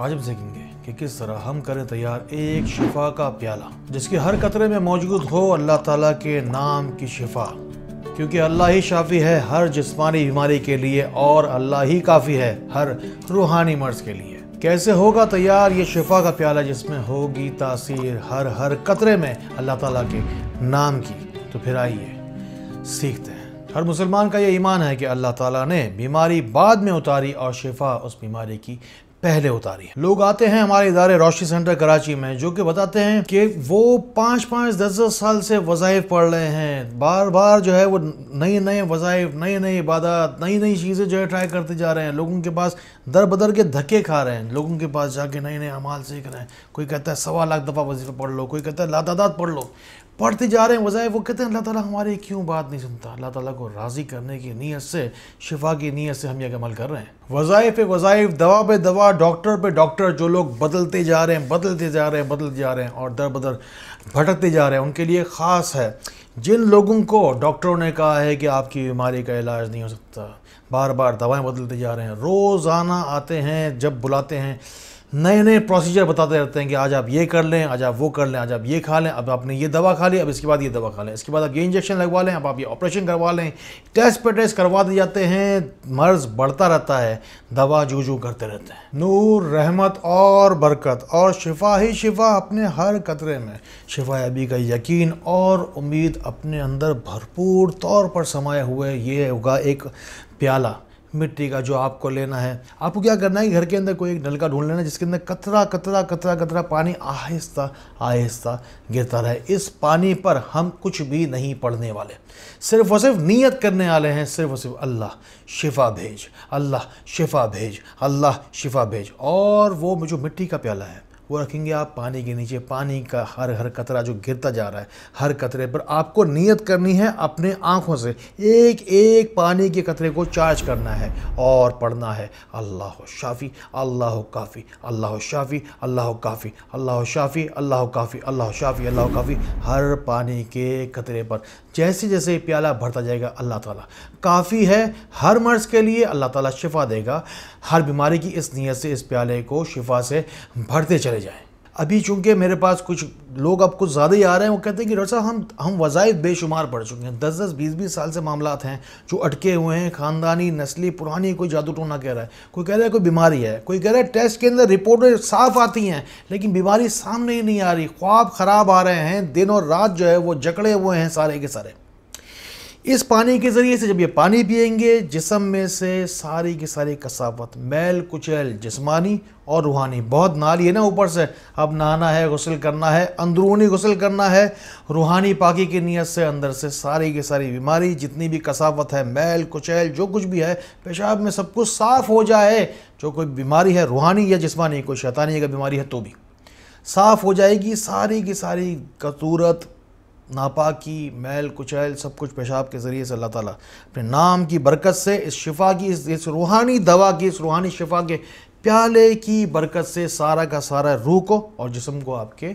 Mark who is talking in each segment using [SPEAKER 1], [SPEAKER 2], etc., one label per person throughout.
[SPEAKER 1] आज हम सीखेंगे कि किस तरह हम करें तैयार एक शिफा का प्याला जिसके हर कतरे में मौजूद हो अल्लाह ताला के नाम की शिफा क्योंकि अल्लाह ही शाफी है हर जिस्मानी बीमारी के लिए और अल्लाह ही काफ़ी है हर रूहानी मर्ज के लिए कैसे होगा तैयार ये शिफा का प्याला जिसमें होगी तासीर हर हर कतरे में अल्लाह ताला के नाम की तो फिर आइए सीखते हैं हर मुसलमान का ये ईमान है कि अल्लाह ताला ने बीमारी बाद में उतारी और शिफा उस बीमारी की पहले उतारी है लोग आते हैं हमारे इदारे रोशनी सेंटर कराची में जो कि बताते हैं कि वो पाँच पाँच दस दस साल से वज़ाइफ पढ़ रहे हैं बार बार जो है वो नए नए वज़ाइफ नई नई इबादत नई नई चीज़ें जो है ट्राई करते जा रहे हैं लोगों के पास दर बदर के धक्के खा रहे हैं लोगों के पास जाके नए नए अमाल सीख रहे हैं कोई कहता है सवा लाख दफ़ा वजीफा पढ़ लो कोई कहता है लादादात पढ़ लो पढ़ते जा रहे हैं वज़ाय वो कहते हैं अल्लाह ताला हमारे क्यों बात नहीं सुनता अल्लाह ताला को राज़ी करने की नीयत से शिफा की नीयत से हम यह अमल कर रहे हैं वज़ाइफ पे वज़ाइफ दवा पे दवा डॉक्टर पे डॉक्टर जो लोग बदलते जा रहे हैं बदलते जा रहे हैं बदलते जा रहे हैं और दर बदर भटकते जा रहे हैं उनके लिए ख़ास है जिन लोगों को डॉक्टरों ने कहा है कि आपकी बीमारी का इलाज नहीं हो सकता बार बार दवाएं बदलते जा रहे हैं रोज़ाना आते हैं जब बुलाते हैं नए नए प्रोसीजर बताते रहते हैं कि आज आप ये कर लें आज आप वो कर लें आज आप ये खा लें अब आपने ये दवा खा ली अब इसके बाद ये दवा खा लें इसके बाद आप ये इंजेक्शन लगवा लें अब आप ये ऑपरेशन करवा लें टेस्ट पे टेस्ट करवा दिए जाते हैं मर्ज बढ़ता रहता है दवा जू जू करते रहते हैं नूर रहमत और बरकत और शिफा ही शिफा अपने हर कतरे में शिफा अबी का यकीन और उम्मीद अपने अंदर भरपूर तौर पर समाये हुए ये होगा एक प्याला मिट्टी का जो आपको लेना है आपको क्या करना है घर के अंदर कोई एक नलका ढूंढ लेना जिसके अंदर कतरा कतरा कतरा कतरा पानी आहिस्ता आहिस्ता गिरता रहे इस पानी पर हम कुछ भी नहीं पढ़ने वाले सिर्फ और सिर्फ नीयत करने वाले हैं सिर्फ और सिर्फ अल्लाह शिफा भेज अल्लाह शिफा भेज अल्लाह शिफा भेज और वो जो मिट्टी का प्याला है वो रखेंगे आप पानी के नीचे पानी का हर हर कतरा जो गिरता जा रहा है हर कतरे पर आपको नियत करनी है अपने आँखों से एक एक पानी के कतरे को चार्ज करना है और पढ़ना है अल्लाह शाफ़ी अल्लाह काफ़ी अल्लाह शाफ़ी अल्लाह काफ़ी अल्लाह शाफ़ी अल्लाह काफ़ी अल्लाह शाफ़ी अल्लाह काफ़ी हर पानी के कतरे पर जैसे जैसे प्याला भरता जाएगा अल्लाह ताला काफ़ी है हर मर्ज़ के लिए अल्लाह ताला शिफा देगा हर बीमारी की इस नीयत से इस प्याले को शिफा से भरते चले चले जाएँ अभी चूंकि मेरे पास कुछ लोग अब कुछ ज़्यादा ही आ रहे हैं वो कहते हैं कि डॉक्टर साहब हम हम वज़ाइफ बेशुमार पड़ चुके हैं दस दस बीस बीस साल से मामला हैं जो अटके हुए हैं ख़ानदानी नस्ली पुरानी कोई जादू टोना कह रहा है कोई कह रहा है कोई बीमारी है कोई कह रहा है टेस्ट के अंदर रिपोर्टें साफ आती हैं लेकिन बीमारी सामने ही नहीं आ रही ख्वाब ख़राब आ रहे हैं दिन और रात जो है वो जकड़े हुए हैं सारे के सारे इस पानी के ज़रिए से जब ये पानी पियेंगे जिसम में से सारी की सारी कसावत मैल कुचैल जिसमानी और रूहानी बहुत नाली है ना ऊपर से अब नहाना है गसल करना है अंदरूनी गसल करना है रूहानी पाकि की नीयत से अंदर से सारी की सारी बीमारी जितनी भी कसावत है मैल कुचैल जो कुछ भी है पेशाब में सब कुछ साफ़ हो जाए जो कोई बीमारी है रूहानी या जिसमानी कोई शैतानी अगर बीमारी है तो भी साफ़ हो जाएगी सारी की सारी कतूरत नापाकी मैल कुचैल सब कुछ पेशाब के ज़रिए से अल्लाह ताला अपने नाम की बरकत से इस शिफा की इस, इस रूहानी दवा की इस रूहानी शिफा के प्याले की बरकत से सारा का सारा रूह को और जिसम को आपके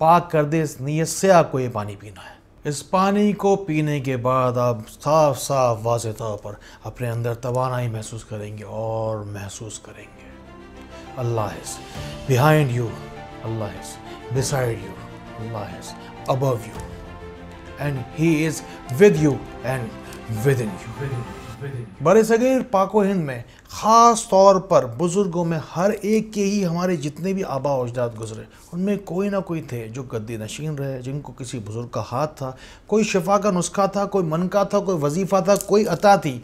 [SPEAKER 1] पाक कर दे इस नीयत से आपको ये पानी पीना है इस पानी को पीने के बाद आप साफ साफ वाज तौर पर अपने अंदर तोानाई महसूस करेंगे और महसूस करेंगे अल्लाह बिहाइंड यू अल्लाह बिसाइड यू अल्लाह above you he is with you and within you बर सगैर पाको हिंद में ख़ास तौर पर बुज़ुर्गों में हर एक के ही हमारे जितने भी आबा अजदाद गुजरे उनमें कोई ना कोई थे जो गद्दी नशीन रहे जिनको किसी बुज़ुर्ग का हाथ था कोई शिफा का नुस्खा था कोई मन का था कोई वजीफ़ा था कोई अता थी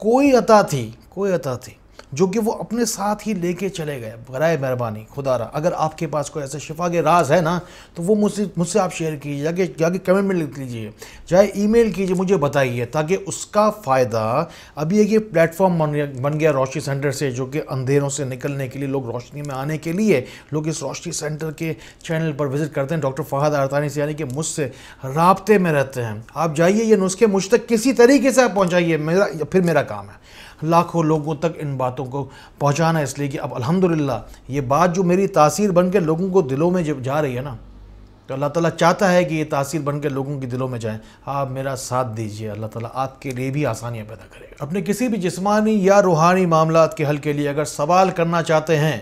[SPEAKER 1] कोई अता थी कोई अता थी जो कि वो अपने साथ ही लेके चले गए बरए मेहरबानी खुदा रहा अगर आपके पास कोई ऐसा शिफा के राज है ना तो वो मुझसे मुझसे आप शेयर कीजिए जाके जाके कमेंट में लिख लीजिए चाहे ईमेल कीजिए मुझे बताइए ताकि उसका फ़ायदा अभी एक ये प्लेटफॉर्म बन गया बन गया रोशनी सेंटर से जो कि अंधेरों से निकलने के लिए लोग रोशनी में आने के लिए लोग इस रोशनी सेंटर के चैनल पर विज़िट करते हैं डॉक्टर फहद अरतानी से यानी कि मुझसे रबते में रहते हैं आप जाइए ये नुस्खे मुझ तक किसी तरीके से आप पहुँचाइए मेरा फिर मेरा काम है लाखों लोगों तक इन बातों लोगों को पहुँचाना इसलिए कि अब अल्हम्दुलिल्लाह ये बात जो मेरी तासीर बन के लोगों को दिलों में जब जा रही है ना तो अल्लाह ताला चाहता है कि ये तासीर बन के लोगों के दिलों में जाए आप मेरा साथ दीजिए अल्लाह ताला आपके लिए भी आसानियाँ पैदा करेगा अपने किसी भी जिसमानी या रूहानी मामला के हल के लिए अगर सवाल करना चाहते हैं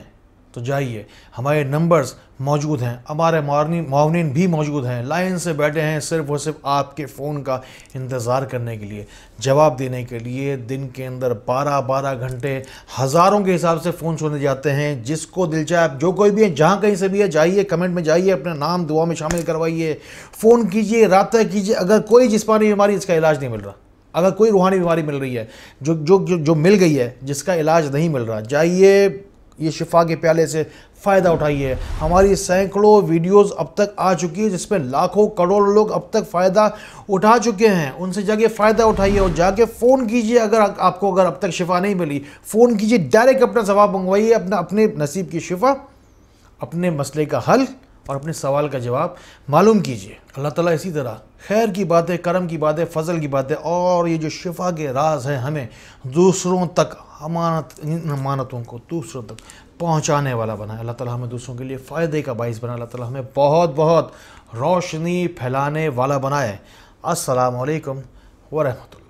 [SPEAKER 1] तो जाइए हमारे नंबर्स मौजूद हैं हमारे मॉर्निंग मावनिन भी मौजूद हैं लाइन से बैठे हैं सिर्फ और सिर्फ आपके फ़ोन का इंतज़ार करने के लिए जवाब देने के लिए दिन के अंदर 12-12 घंटे हज़ारों के हिसाब से फ़ोन सुने जाते हैं जिसको दिल चाहे आप जो कोई भी है जहाँ कहीं से भी है जाइए कमेंट में जाइए अपना नाम दुआ में शामिल करवाइए फ़ोन कीजिए रबा कीजिए अगर कोई जिसमानी बीमारी इसका इलाज नहीं मिल रहा अगर कोई रूहानी बीमारी मिल रही है जो जो, जो मिल गई है जिसका इलाज नहीं मिल रहा जाइए ये शिफा के प्याले से फ़ायदा उठाइए हमारी सैकड़ों वीडियोस अब तक आ चुकी है जिसमें लाखों करोड़ों लोग अब तक फ़ायदा उठा चुके हैं उनसे जाके फ़ायदा उठाइए और जाके फ़ोन कीजिए अगर आपको अगर अब तक शिफा नहीं मिली फ़ोन कीजिए डायरेक्ट अपना जवाब मंगवाइए अपना अपने नसीब की शिफा अपने मसले का हल और अपने सवाल का जवाब मालूम कीजिए अल्लाह ताला इसी तरह खैर की बातें करम की बातें फजल की बातें और ये जो शिफा के राज हैं हमें दूसरों तक अमानत इन अमानतों को दूसरों तक पहुंचाने वाला बनाए अल्लाह ताला हमें दूसरों के लिए फ़ायदे का बायस बनाए अल्लाह ताला हमें बहुत बहुत रोशनी फैलाने वाला बनाए असलकम वरहमल